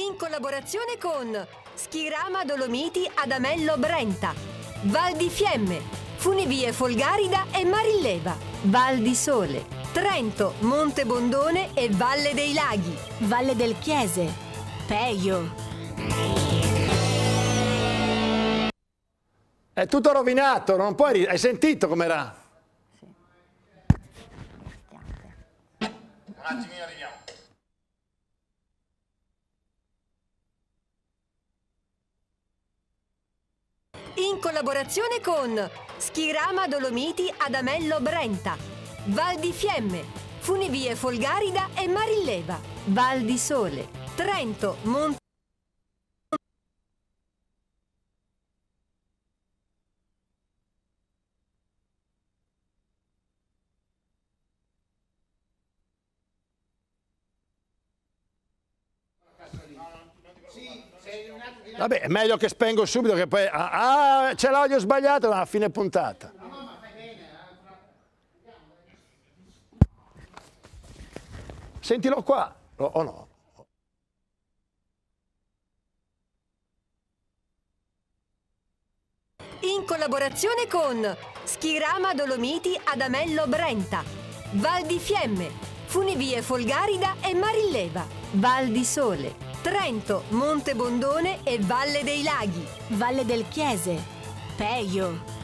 in collaborazione con Schirama Dolomiti Adamello Brenta, Val di Fiemme, Funivie Folgarida e Marilleva, Val di Sole, Trento, Monte Bondone e Valle dei Laghi, Valle del Chiese, Peio. È tutto rovinato, non puoi... Hai sentito com'era? Sì. Un attimino arriviamo. in collaborazione con Schirama Dolomiti Adamello Brenta, Val di Fiemme, Funivie Folgarida e Marilleva, Val di Sole, Trento, Monte Vabbè, è meglio che spengo subito che poi... Ah, ah c'è l'olio sbagliato, ma a fine puntata. Sentilo qua, o oh, no? in collaborazione con Schirama Dolomiti Adamello Brenta, Val di Fiemme, Funivie Folgarida e Marilleva, Val di Sole. Trento, Monte Bondone e Valle dei Laghi. Valle del Chiese, Peio.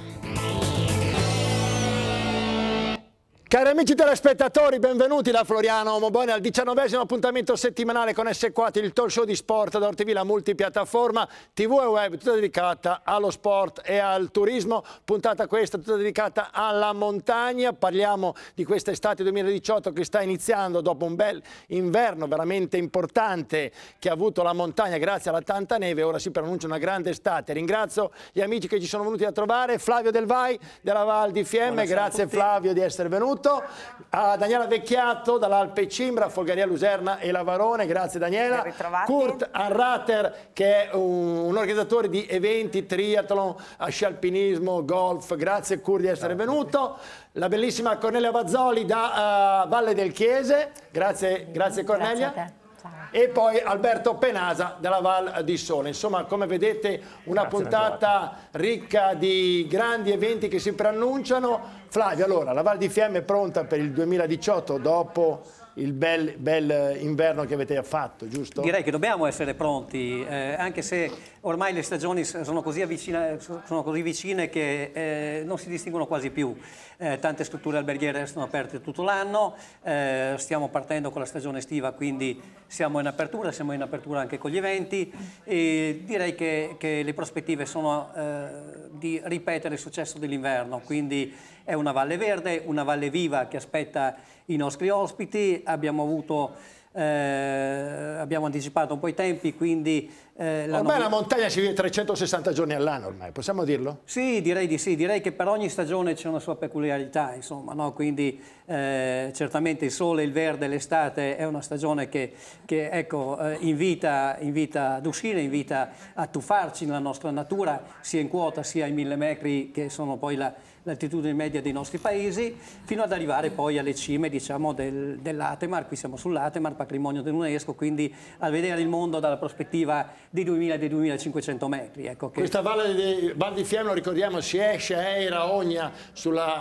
Cari amici telespettatori, benvenuti da Floriano Omoboni al diciannovesimo appuntamento settimanale con S4, il talk show di sport da TV, la multipiattaforma TV e web, tutta dedicata allo sport e al turismo. Puntata questa, tutta dedicata alla montagna. Parliamo di questa estate 2018 che sta iniziando dopo un bel inverno veramente importante che ha avuto la montagna grazie alla tanta neve. Ora si pronuncia una grande estate. Ringrazio gli amici che ci sono venuti a trovare, Flavio Del Vai della Val di Fiemme. Buonasera grazie Flavio di essere venuto saluto a Daniela Vecchiato dall'Alpe Cimbra, Folgaria Luserna e Lavarone, grazie Daniela. Kurt Arrater che è un, un, organizzatore di eventi, triathlon, scialpinismo, golf, grazie Kurt di essere Ciao. venuto. La bellissima Cornelia Bazzoli da uh, Valle del Chiese, grazie, grazie Cornelia. Grazie e poi Alberto Penasa della Val di Sole. Insomma, come vedete, una Grazie, puntata ricca di grandi eventi che si preannunciano. Flavio, allora, la Val di Fiemme è pronta per il 2018 dopo il bel, bel, inverno che avete fatto, giusto? Direi che dobbiamo essere pronti, eh, anche se ormai le stagioni sono così, avvicina, sono così vicine che eh, non si distinguono quasi più. Eh, tante strutture alberghiere sono aperte tutto l'anno, eh, stiamo partendo con la stagione estiva, quindi siamo in apertura, siamo in apertura anche con gli eventi e direi che, che le prospettive sono eh, di ripetere il successo dell'inverno, quindi è una valle verde, una valle viva che aspetta i nostri ospiti, abbiamo avuto eh, abbiamo anticipato un po' i tempi, quindi... Eh, ormai la montagna si vive 360 giorni all'anno ormai, possiamo dirlo? Sì, direi di sì, direi che per ogni stagione c'è una sua peculiarità, insomma, no? quindi eh, certamente il sole, il verde, l'estate è una stagione che, che ecco, eh, invita, invita, ad uscire, invita a tuffarci nella nostra natura, sia in quota sia ai mille metri che sono poi la l'altitudine media dei nostri paesi, fino ad arrivare poi alle cime diciamo, del, dell'Atemar, qui siamo sull'Atemar, patrimonio dell'UNESCO, quindi a vedere il mondo dalla prospettiva di 2000-2500 metri. Ecco che... Questa valle di, Val di Fiano, ricordiamo, si esce a Eira, Ogna,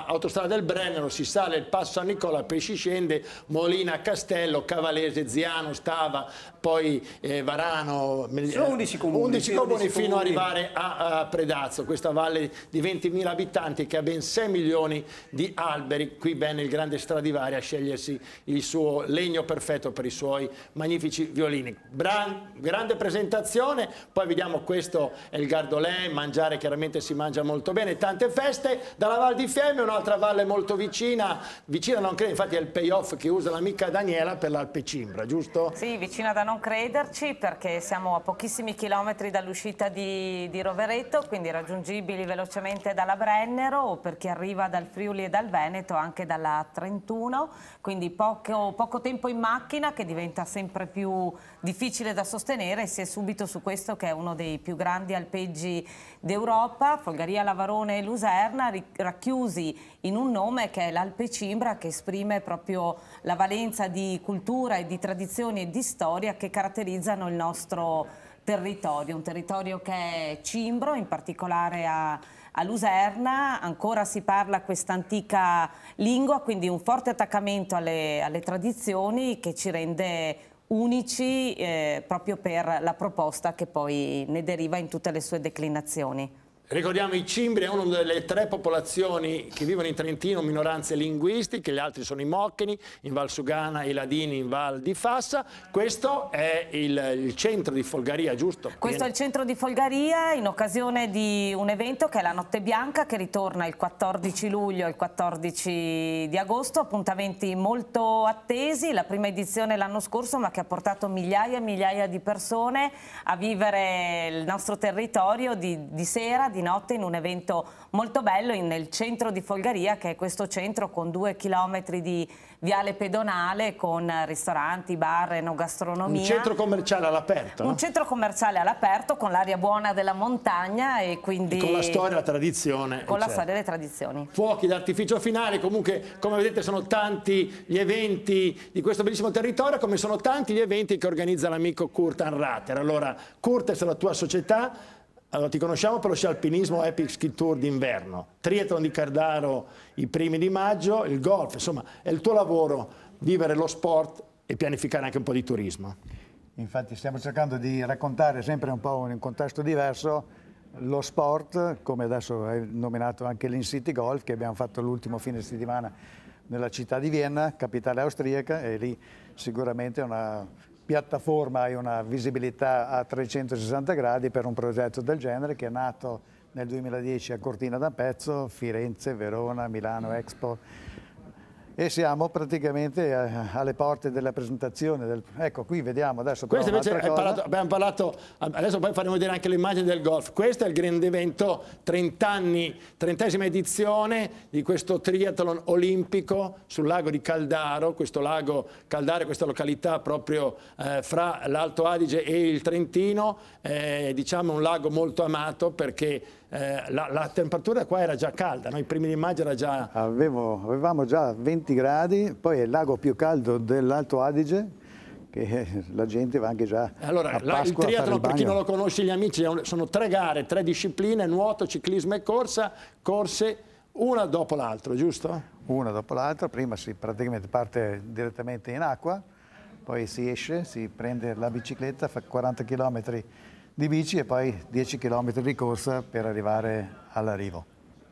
autostrada del Brennero, si sale il passo San Nicola, poi si scende Molina, Castello, Cavalese, Ziano, Stava, poi eh, Varano. Sono 11 eh, comuni. 11 comuni 11 fino ad arrivare a, a Predazzo, questa valle di 20.000 abitanti che abbiamo ben 6 milioni di alberi. Qui venne il grande Stradivari a scegliersi il suo legno perfetto per i suoi magnifici violini. Bra grande presentazione, poi vediamo questo è il Gardolin, mangiare chiaramente si mangia molto bene, tante feste, dalla Val di Fiemme un'altra valle molto vicina, vicina non credo, infatti è il payoff che usa l'amica Daniela per l'Alpe Cimbra, giusto? Sì, vicina da non crederci perché siamo a pochissimi chilometri dall'uscita di, di Rovereto, quindi raggiungibili velocemente dalla Brennero per chi arriva dal Friuli e dal Veneto, anche dalla 31, quindi poco, poco tempo in macchina che diventa sempre più difficile da sostenere si è subito su questo che è uno dei più grandi alpeggi d'Europa, Folgaria, Lavarone e Luserna, racchiusi in un nome che è l'Alpe Cimbra, che esprime proprio la valenza di cultura e di tradizioni e di storia che caratterizzano il nostro territorio, un territorio che è cimbro, in particolare a a Luserna ancora si parla questa antica lingua, quindi un forte attaccamento alle, alle tradizioni che ci rende unici eh, proprio per la proposta che poi ne deriva in tutte le sue declinazioni. Ricordiamo i Cimbri è una delle tre popolazioni che vivono in Trentino, minoranze linguistiche, gli altri sono i Mocchini, in Val Sugana, i Ladini, in Val di Fassa. Questo è il, il centro di Folgaria, giusto? Questo è il centro di Folgaria in occasione di un evento che è la Notte Bianca che ritorna il 14 luglio e il 14 di agosto, appuntamenti molto attesi, la prima edizione l'anno scorso ma che ha portato migliaia e migliaia di persone a vivere il nostro territorio di, di sera, di di notte in un evento molto bello in, nel centro di Folgaria che è questo centro con due chilometri di viale pedonale con ristoranti, bar, enogastronomia. Un centro commerciale all'aperto. Un no? centro commerciale all'aperto con l'aria buona della montagna e quindi... E con la storia e la tradizione. Con la certo. storia e le tradizioni. Fuochi d'artificio finale, comunque come vedete sono tanti gli eventi di questo bellissimo territorio come sono tanti gli eventi che organizza l'amico Kurt Anrater. Allora Kurt è la tua società allora, ti conosciamo per lo sci alpinismo Epic Ski Tour d'inverno, triathlon di Cardaro i primi di maggio, il golf, insomma, è il tuo lavoro vivere lo sport e pianificare anche un po' di turismo. Infatti stiamo cercando di raccontare sempre un po' in un contesto diverso lo sport, come adesso hai nominato anche l'In-City Golf che abbiamo fatto l'ultimo fine settimana nella città di Vienna, capitale austriaca, e lì sicuramente è una piattaforma e una visibilità a 360 gradi per un progetto del genere che è nato nel 2010 a Cortina d'Ampezzo, Firenze, Verona, Milano Expo e siamo praticamente eh, alle porte della presentazione. Del... Ecco, qui vediamo adesso. Questo invece parlato, abbiamo parlato, adesso poi faremo vedere anche le immagini del golf. Questo è il grande evento, 30 anni, trentesima edizione di questo triathlon olimpico sul lago di Caldaro, questo lago Caldaro, questa località proprio eh, fra l'Alto Adige e il Trentino. Eh, diciamo un lago molto amato perché eh, la, la, temperatura qua era già calda, no? i primi di maggio era già... Avevo, avevamo già 20 gradi, poi è il lago più caldo dell'Alto Adige, che la gente va anche già eh, allora, la, il triathlon, per chi non lo conosce gli amici, sono tre gare, tre discipline, nuoto, ciclismo e corsa, corse una dopo l'altra, giusto? Una dopo l'altra, prima si praticamente parte direttamente in acqua, poi si esce, si prende la bicicletta, fa 40 km di bici e poi 10 km di corsa per arrivare all'arrivo.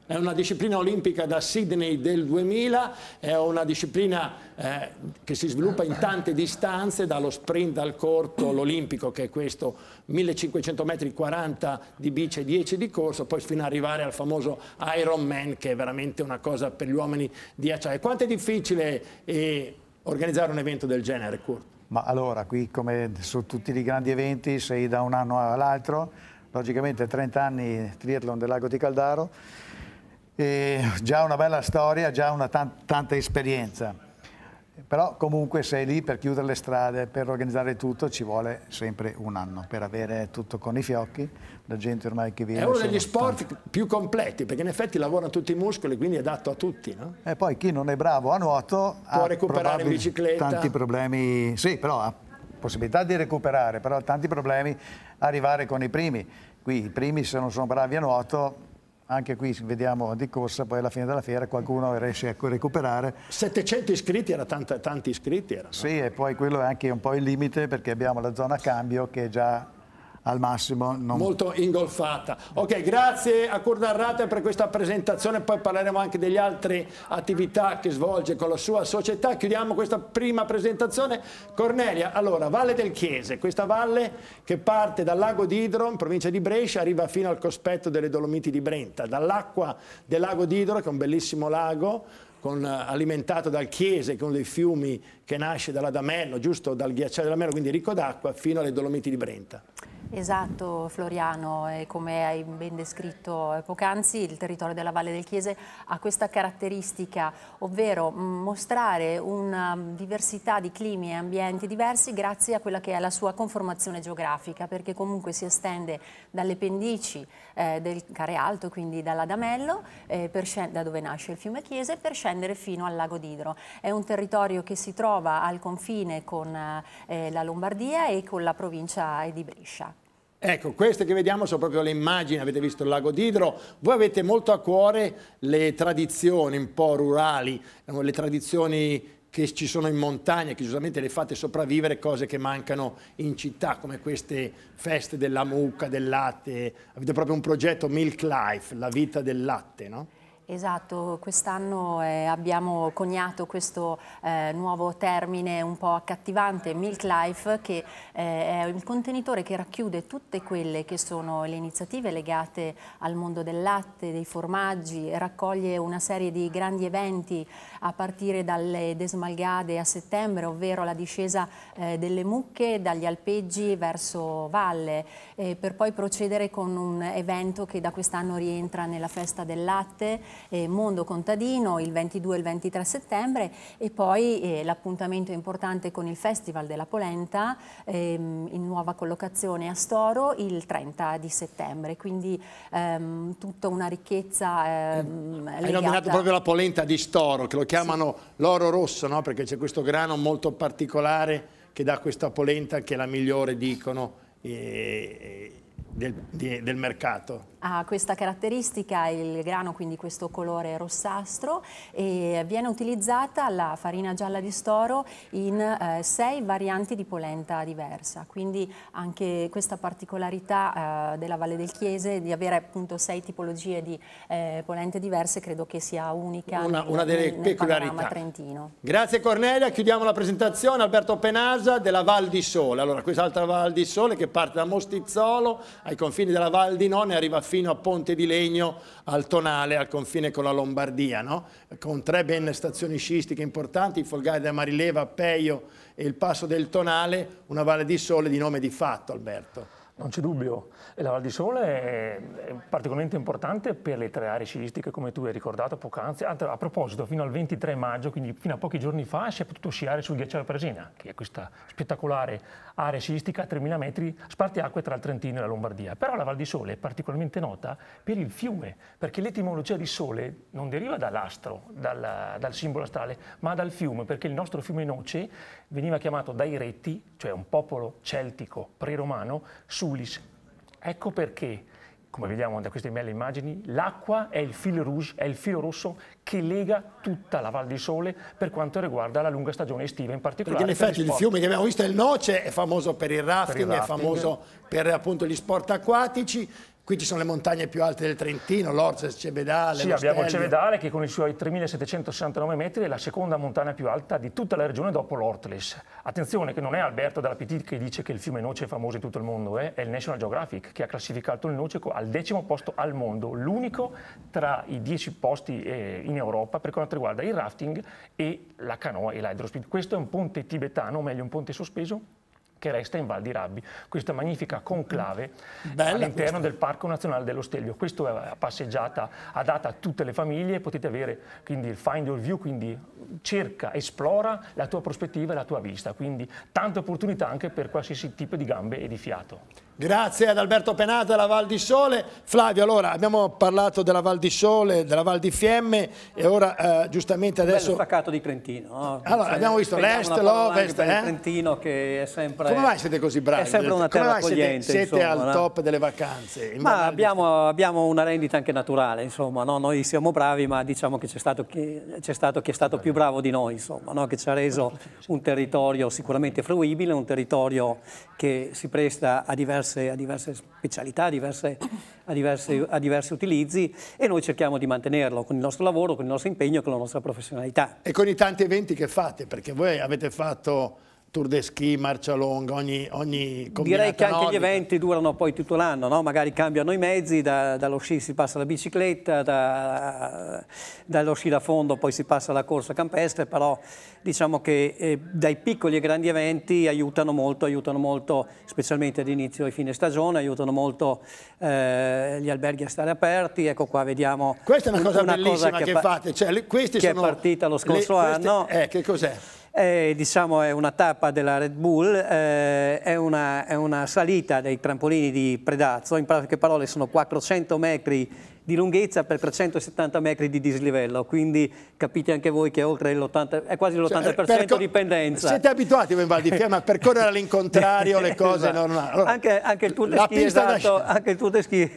È una disciplina olimpica da Sydney del 2000, è una disciplina eh, che si sviluppa in tante distanze, dallo sprint al corto, l'olimpico che è questo 1500 metri 40 di bici e 10 di corso, poi fino ad arrivare al famoso Iron Man che è veramente una cosa per gli uomini di acciaio. Quanto è difficile eh, organizzare un evento del genere, Kurt? Ma allora, qui come su tutti i grandi eventi, sei da un anno all'altro, logicamente 30 anni triathlon del lago di Caldaro, e già una bella storia, già una tan tanta esperienza. Però comunque sei lì per chiudere le strade, per organizzare tutto, ci vuole sempre un anno per avere tutto con i fiocchi, la gente ormai che viene... È uno degli sport tanti. più completi, perché in effetti lavora tutti i muscoli, quindi è adatto a tutti. No? E poi chi non è bravo a nuoto può recuperare in bicicletta. Tanti problemi, sì, però ha possibilità di recuperare, però ha tanti problemi arrivare con i primi. Qui i primi se non sono bravi a nuoto anche qui vediamo di corsa, poi alla fine della fiera qualcuno riesce a recuperare. 700 iscritti era tanti, tanti iscritti? Era, no? Sì, e poi quello è anche un po' il limite perché abbiamo la zona cambio che è già al massimo non... molto ingolfata ok grazie a Curdarrate per questa presentazione poi parleremo anche delle altre attività che svolge con la sua società chiudiamo questa prima presentazione Cornelia allora Valle del Chiese questa valle che parte dal lago di Idro in provincia di Brescia arriva fino al cospetto delle Dolomiti di Brenta dall'acqua del lago di Idro che è un bellissimo lago con, eh, alimentato dal Chiese, che è uno dei fiumi che nasce dall'Adamello, giusto dal ghiacciaio dell'Adamello, quindi ricco d'acqua, fino alle Dolomiti di Brenta. Esatto Floriano, e come hai ben descritto poc'anzi, il territorio della Valle del Chiese ha questa caratteristica, ovvero mm, mostrare una diversità di climi e ambienti diversi grazie a quella che è la sua conformazione geografica, perché comunque si estende dalle pendici eh, del Care Alto, quindi dall'Adamello, eh, da dove nasce il fiume Chiese, per scendere fino al lago d'Idro. È un territorio che si trova al confine con eh, la Lombardia e con la provincia di Brescia. Ecco, queste che vediamo sono proprio le immagini, avete visto il lago d'Idro, voi avete molto a cuore le tradizioni un po' rurali, eh, le tradizioni che ci sono in montagna, che giustamente le fate sopravvivere cose che mancano in città, come queste feste della mucca, del latte. Avete proprio un progetto Milk Life, la vita del latte, no? Esatto, quest'anno eh, abbiamo coniato questo eh, nuovo termine un po' accattivante, Milk Life, che eh, è il contenitore che racchiude tutte quelle che sono le iniziative legate al mondo del latte, dei formaggi, raccoglie una serie di grandi eventi a partire dalle desmalgade a settembre, ovvero la discesa eh, delle mucche dagli alpeggi verso valle, eh, per poi procedere con un evento che da quest'anno rientra nella festa del latte eh, Mondo Contadino il 22 e il 23 settembre e poi eh, l'appuntamento importante con il Festival della Polenta ehm, in nuova collocazione a Storo il 30 di settembre, quindi ehm, tutta una ricchezza ehm, legata... Hai nominato proprio la Polenta di Storo, che lo chiamano sì. l'oro rosso, no? perché c'è questo grano molto particolare che dà questa polenta che è la migliore dicono. E, e del, di, del, mercato. Ha questa caratteristica il grano, quindi questo colore rossastro e viene utilizzata la farina gialla di storo in eh, sei varianti di polenta diversa, quindi anche questa particolarità eh, della Valle del Chiese di avere appunto sei tipologie di eh, polente diverse credo che sia unica una, una delle nel, peculiarità. trentino. Grazie Cornelia, chiudiamo la presentazione Alberto Penasa della Val di Sole, allora quest'altra Val di Sole che parte da Mostizzolo ai confini della Val di e arriva fino a Ponte di Legno, al Tonale, al confine con la Lombardia, no? con tre ben stazioni sciistiche importanti, il Folgare della Marileva, Peio e il Passo del Tonale, una valle di sole di nome di fatto, Alberto. Non c'è dubbio, la Val di Sole è particolarmente importante per le tre aree sciistiche come tu hai ricordato poc'anzi. A proposito, fino al 23 maggio, quindi fino a pochi giorni fa, si è potuto sciare sul ghiacciaio Presena, che è questa spettacolare area sciistica a 3.000 metri spartiacque tra il Trentino e la Lombardia. Però la Val di Sole è particolarmente nota per il fiume, perché l'etimologia di sole non deriva dall'astro, dal, dal simbolo astrale, ma dal fiume, perché il nostro fiume Noce veniva chiamato dai Retti, cioè un popolo celtico pre-romano, su Sulis. Ecco perché, come vediamo da queste belle immagini, l'acqua è il filo rouge, è il filo rosso che lega tutta la Val di Sole per quanto riguarda la lunga stagione estiva in particolare. Perché in effetti per il fiume che abbiamo visto è il Noce, è famoso per il rafting, per il rafting. è famoso per appunto, gli sport acquatici, Qui ci sono le montagne più alte del Trentino, il Cebedale. Sì, abbiamo il Cebedale che con i suoi 3.769 metri è la seconda montagna più alta di tutta la regione dopo l'Ortles. Attenzione che non è Alberto dalla PT che dice che il fiume Noce è famoso in tutto il mondo, eh? è il National Geographic che ha classificato il Noce al decimo posto al mondo, l'unico tra i dieci posti eh, in Europa per quanto riguarda il rafting e la canoa e l'hydrospeed. Questo è un ponte tibetano, o meglio un ponte sospeso che resta in Val di Rabbi, questa magnifica conclave Bella all'interno questa. del Parco Nazionale dello Stelvio. Questa è una passeggiata adatta a tutte le famiglie, potete avere quindi il find your view, quindi cerca, esplora la tua prospettiva e la tua vista, quindi tante opportunità anche per qualsiasi tipo di gambe e di fiato. Grazie ad Alberto Penata della Val di Sole. Flavio, allora abbiamo parlato della Val di Sole, della Val di Fiemme e ora eh, giustamente adesso... Il staccato di Trentino. No? Allora, cioè, abbiamo visto l'est, l'ovest. Eh? Trentino che è sempre... Come mai siete così bravi? È sempre una terra accogliente. Siete, siete insomma, al no? top delle vacanze. Ma abbiamo, abbiamo, una rendita anche naturale, insomma. No? Noi siamo bravi, ma diciamo che c'è stato, stato, chi è stato più bravo di noi, insomma, che ci ha reso un territorio sicuramente fruibile, un territorio che si presta a diverse diverse, a diverse specialità, a, diverse, a, diverse, a, diversi utilizzi e noi cerchiamo di mantenerlo con il nostro lavoro, con il nostro impegno e con la nostra professionalità. E con i tanti eventi che fate, perché voi avete fatto Tour de ski, marcia lunga, ogni, ogni Direi che anche nordica. gli eventi durano poi tutto l'anno, no? magari cambiano i mezzi, da, dallo sci si passa alla bicicletta, da, dallo sci da fondo poi si passa alla corsa campestre, però diciamo che eh, dai piccoli e grandi eventi aiutano molto, aiutano molto specialmente ad inizio e fine stagione, aiutano molto eh, gli alberghi a stare aperti, ecco qua vediamo... Questa è una cosa una bellissima cosa che, che fate, cioè, questi che sono è partita lo scorso le, queste, anno. Eh, che cos'è? eh, diciamo è una tappa della Red Bull, eh, è, una, è, una, salita dei trampolini di Predazzo, in poche parole sono 400 metri di lunghezza per 370 metri di dislivello, quindi capite anche voi che oltre l'80, è quasi l'80% cioè, di pendenza. Siete abituati voi in Val di Fiamma a percorrere all'incontrario le cose esatto. normali. Allora, anche, anche, il Tour de Ski, esatto, da... anche il Tour de Ski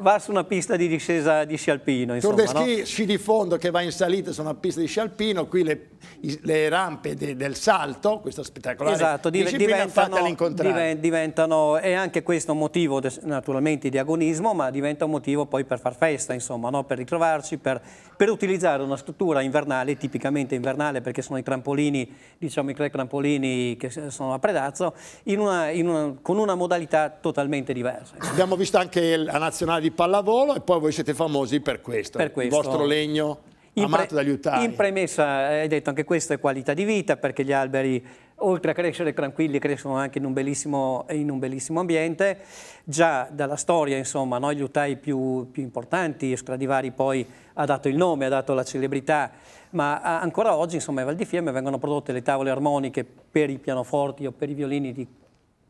va su una pista di discesa di sci alpino. Tour de Ski, no? sci di fondo che va in salita su una pista di sci alpino, qui le, le rampe de, del salto, questo spettacolare esatto, div diventano, diventano, è anche questo un motivo naturalmente di agonismo, ma diventa un motivo poi per far festa foresta, insomma, no? per ritrovarci, per, per, utilizzare una struttura invernale, tipicamente invernale perché sono i trampolini, diciamo i tre trampolini che sono a predazzo, in una, in una, con una modalità totalmente diversa. Abbiamo visto anche la nazionale di pallavolo e poi voi siete famosi per questo, per questo. il vostro legno. In, pre in premessa eh, hai detto anche questo è qualità di vita perché gli alberi oltre a crescere tranquilli, crescono anche in un bellissimo, in un bellissimo ambiente. Già dalla storia, insomma, no? gli utai più, più, importanti, Stradivari poi ha dato il nome, ha dato la celebrità, ma ancora oggi, insomma, a Val di Fiemme vengono prodotte le tavole armoniche per i pianoforti o per i violini di,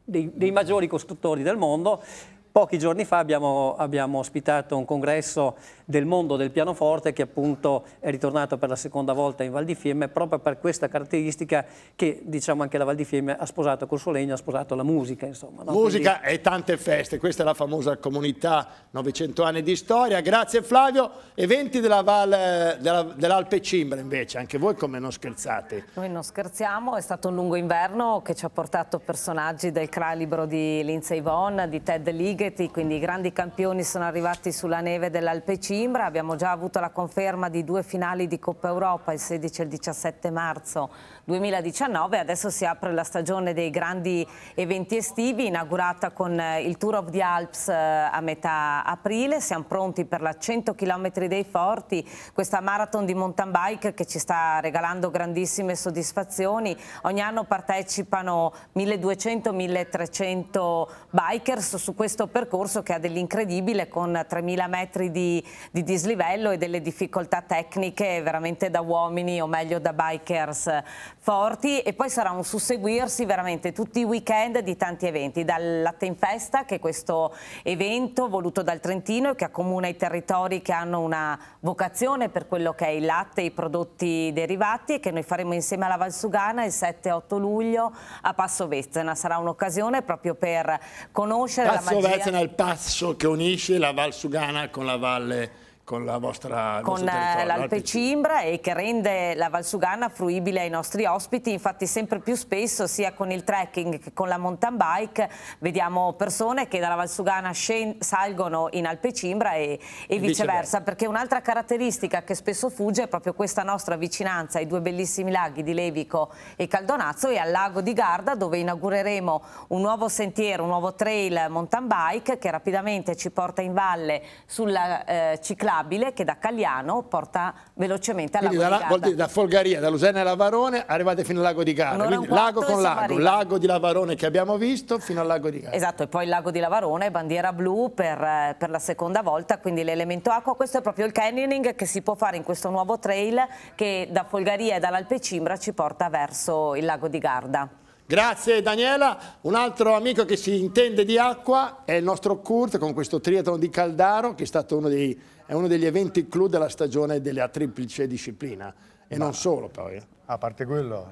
dei, dei maggiori costruttori del mondo. Pochi giorni fa abbiamo, abbiamo ospitato un congresso del mondo del pianoforte che appunto è ritornato per la seconda volta in Val di Fiemme proprio per questa caratteristica che diciamo anche la Val di Fiemme ha sposato col suo legno, ha sposato la musica insomma. No? Musica Quindi... e tante feste, questa è la famosa comunità 900 anni di storia, grazie Flavio, eventi della Val, eh, della, dell'Alpe Cimbra invece, anche voi come non scherzate? Noi non scherziamo, è stato un lungo inverno che ci ha portato personaggi del calibro di Lindsay Vonn, di Ted Ligeti, quindi i grandi campioni sono arrivati sulla neve dell'Alpe Cimbra Coimbra abbiamo già avuto la conferma di due finali di Coppa Europa il 16 e il 17 marzo 2019 adesso si apre la stagione dei grandi eventi estivi inaugurata con eh, il Tour of the Alps eh, a metà aprile siamo pronti per la 100 km dei Forti questa marathon di mountain bike che ci sta regalando grandissime soddisfazioni ogni anno partecipano 1200-1300 bikers su questo percorso che ha dell'incredibile con 3000 metri di di dislivello e delle difficoltà tecniche veramente da uomini o meglio da bikers eh, forti e poi sarà un susseguirsi veramente tutti i weekend di tanti eventi, dal Latte in Festa che è questo evento voluto dal Trentino e che accomuna i territori che hanno una vocazione per quello che è il latte e i prodotti derivati e che noi faremo insieme alla Valsugana il 7-8 luglio a Passo Vezzena. Sarà un'occasione proprio per conoscere Passo la magia. Passo Vezzena è il passo che unisce la Valsugana con la Valle con la vostra con eh, l'Alpe Cimbra e che rende la Valsugana fruibile ai nostri ospiti infatti sempre più spesso sia con il trekking che con la mountain bike vediamo persone che dalla Valsugana salgono in Alpe Cimbra e, e viceversa perché un'altra caratteristica che spesso fugge è proprio questa nostra vicinanza ai due bellissimi laghi di Levico e Caldonazzo e al lago di Garda dove inaugureremo un nuovo sentiero, un nuovo trail mountain bike che rapidamente ci porta in valle sulla eh, ciclabile stabile che da Cagliano porta velocemente alla Quindi da, vuol dire, da Folgaria, da Lusena e Lavarone arrivate fino al lago di Garda. Quindi lago con lago, il lago di Lavarone che abbiamo visto fino al lago di Garda. Esatto, e poi il lago di Lavarone, bandiera blu per, eh, per la seconda volta, quindi l'elemento acqua. Questo è proprio il canyoning che si può fare in questo nuovo trail che da Folgaria e dall'Alpecimbra ci porta verso il lago di Garda. Grazie Daniela, un altro amico che si intende di acqua è il nostro Kurt con questo triathlon di Caldaro che è stato uno dei è uno degli eventi clou della stagione della triplice disciplina e Ma, non solo poi. Eh. A parte quello,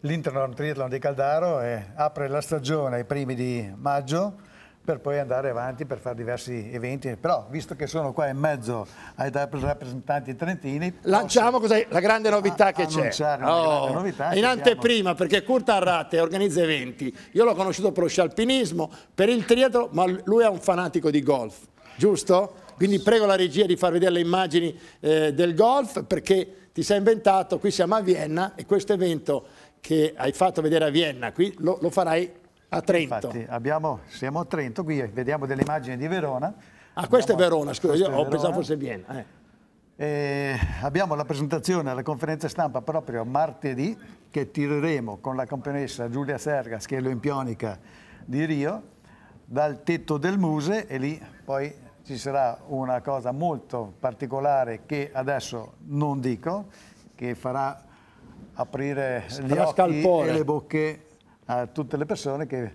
l'Internorm Triathlon di Caldaro è, eh, apre la stagione ai primi di maggio per poi andare avanti per fare diversi eventi, però visto che sono qua in mezzo ai rappresentanti trentini... Lanciamo cos'è la grande novità a, che c'è. Oh, in anteprima, siamo... perché Kurt Arrate organizza eventi, io l'ho conosciuto per lo scialpinismo, per il triathlon, ma lui è un fanatico di golf, giusto? Quindi prego la regia di far vedere le immagini eh, del golf perché ti sei inventato, qui siamo a Vienna e questo evento che hai fatto vedere a Vienna, qui lo, lo farai a Trento. Infatti abbiamo, siamo a Trento, qui vediamo delle immagini di Verona. Ah, questa abbiamo, è Verona, scusa, io Verona. pensato fosse Vienna. Eh. eh, abbiamo la presentazione alla conferenza stampa proprio martedì che tireremo con la campionessa Giulia Sergas che è l'Olimpionica di Rio dal tetto del Muse e lì poi ci sarà una cosa molto particolare che adesso non dico, che farà aprire gli occhi e le bocche a tutte le persone che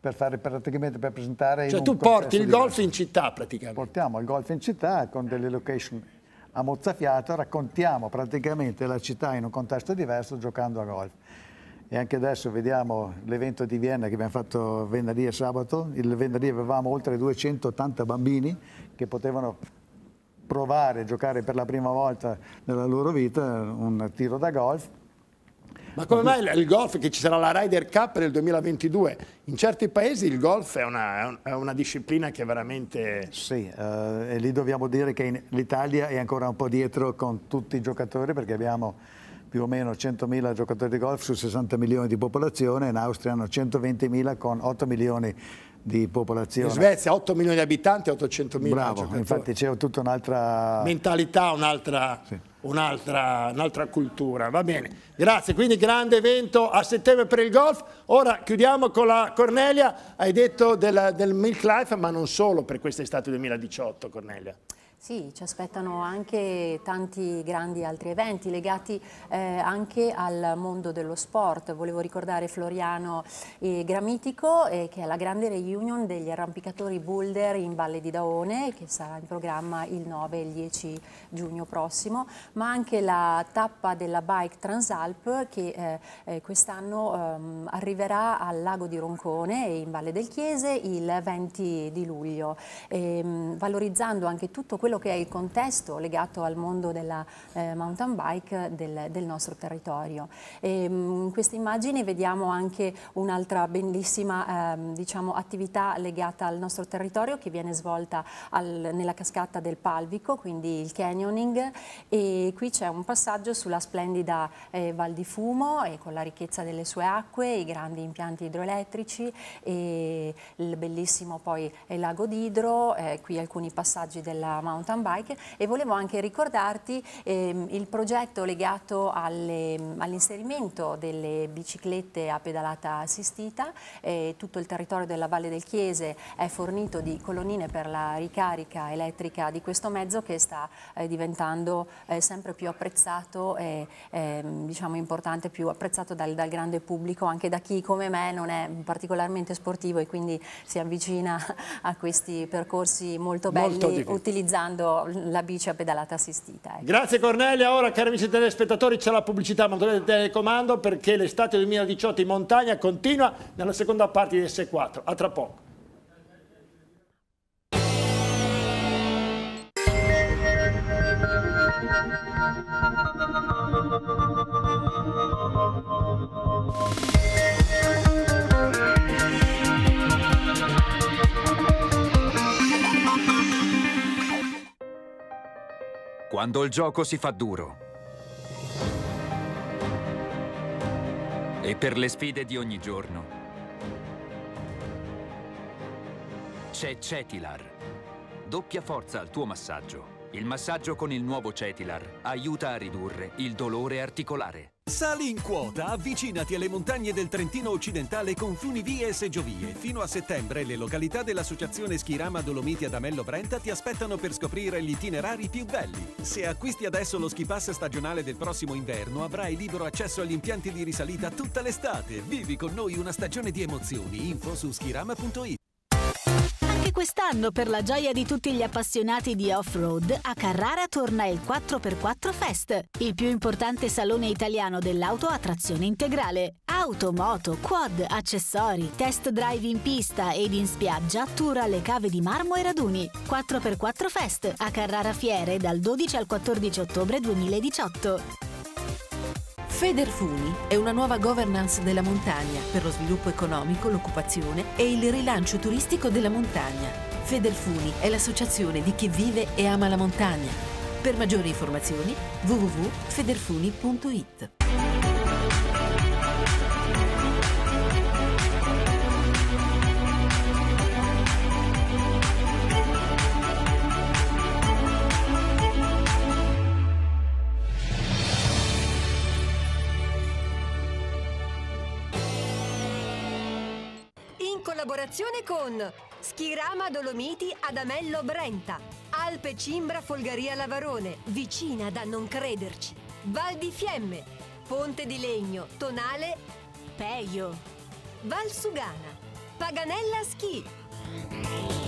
per fare praticamente per presentare cioè tu porti il golf diverso. in città praticamente portiamo il golf in città con delle location a mozzafiato raccontiamo praticamente la città in un contesto diverso giocando a golf e anche adesso vediamo l'evento di Vienna che abbiamo fatto venerdì e sabato. Il venerdì avevamo oltre 280 bambini che potevano provare a giocare per la prima volta nella loro vita un tiro da golf. Ma come mai il golf, che ci sarà la Ryder Cup nel 2022, in certi paesi il golf è una, è una disciplina che veramente... Sì, eh, e lì dobbiamo dire che l'Italia è ancora un po' dietro con tutti i giocatori perché abbiamo più o meno 100.000 giocatori di golf su 60 milioni di popolazione, in Austria hanno 120.000 con 8 milioni di popolazione. In Svezia 8 milioni di abitanti, 800 mila Bravo, giocatori. infatti c'è tutta un'altra... Mentalità, un'altra... Sì. Un'altra, un'altra, cultura. Va bene, grazie. Quindi grande evento a settembre per il golf. Ora chiudiamo con la Cornelia. Hai detto del, del Milk Life, ma non solo per quest'estate 2018, Cornelia. Sì, ci aspettano anche tanti grandi altri eventi legati eh, anche al mondo dello sport. Volevo ricordare Floriano eh, Gramitico eh, che è la grande reunion degli arrampicatori boulder in Valle di Daone che sarà in programma il 9 e il 10 giugno prossimo, ma anche la tappa della Bike Transalp che eh, eh, quest'anno ehm, arriverà al lago di Roncone in Valle del Chiese il 20 di luglio, ehm, valorizzando anche tutto quello quello che è il contesto legato al mondo della eh, mountain bike del, del nostro territorio. E, ehm, in queste immagini vediamo anche un'altra bellissima eh, diciamo, attività legata al nostro territorio che viene svolta al, nella cascata del Palvico, quindi il canyoning e qui c'è un passaggio sulla splendida eh, Val di Fumo e eh, con la ricchezza delle sue acque, i grandi impianti idroelettrici e il bellissimo poi eh, lago d'Idro, eh, qui alcuni passaggi della mountain Mountain Bike e volevo anche ricordarti ehm, il progetto legato all'inserimento all delle biciclette a pedalata assistita, eh, tutto il territorio della Valle del Chiese è fornito di colonnine per la ricarica elettrica di questo mezzo che sta eh, diventando eh, sempre più apprezzato e ehm, diciamo importante, più apprezzato dal, dal grande pubblico, anche da chi come me non è particolarmente sportivo e quindi si avvicina a questi percorsi molto belli molto utilizzando utilizzando la bici a pedalata assistita. Ecco. Grazie Cornelia, ora cari amici telespettatori c'è la pubblicità mondiale del telecomando perché l'estate 2018 in montagna continua nella seconda parte di S4. A tra poco. Thank you. quando il gioco si fa duro. E per le sfide di ogni giorno c'è Cetilar. Doppia forza al tuo massaggio. Il massaggio con il nuovo Cetilar aiuta a ridurre il dolore articolare. Sali in quota, avvicinati alle montagne del Trentino occidentale con funivie e seggiovie. Fino a settembre le località dell'associazione Schirama Dolomiti ad Amello Brenta ti aspettano per scoprire gli itinerari più belli. Se acquisti adesso lo ski pass stagionale del prossimo inverno avrai libero accesso agli impianti di risalita tutta l'estate. Vivi con noi una stagione di emozioni. Info su schirama.it quest'anno, per la gioia di tutti gli appassionati di off-road, a Carrara torna il 4x4 Fest, il più importante salone italiano dell'auto a trazione integrale. Auto, moto, quad, accessori, test drive in pista ed in spiaggia, tour alle cave di Marmo e Raduni. 4x4 Fest a Carrara Fiere dal 12 al 14 ottobre 2018. Federfuni è una nuova governance della montagna per lo sviluppo economico, l'occupazione e il rilancio turistico della montagna. Federfuni è l'associazione di chi vive e ama la montagna. Per maggiori informazioni www.federfuni.it collaborazione con Schirama Dolomiti Adamello Brenta, Alpe Cimbra Folgaria Lavarone, vicina da non crederci, Val di Fiemme, Ponte di Legno, Tonale, Peio, Val Sugana, Paganella Schi.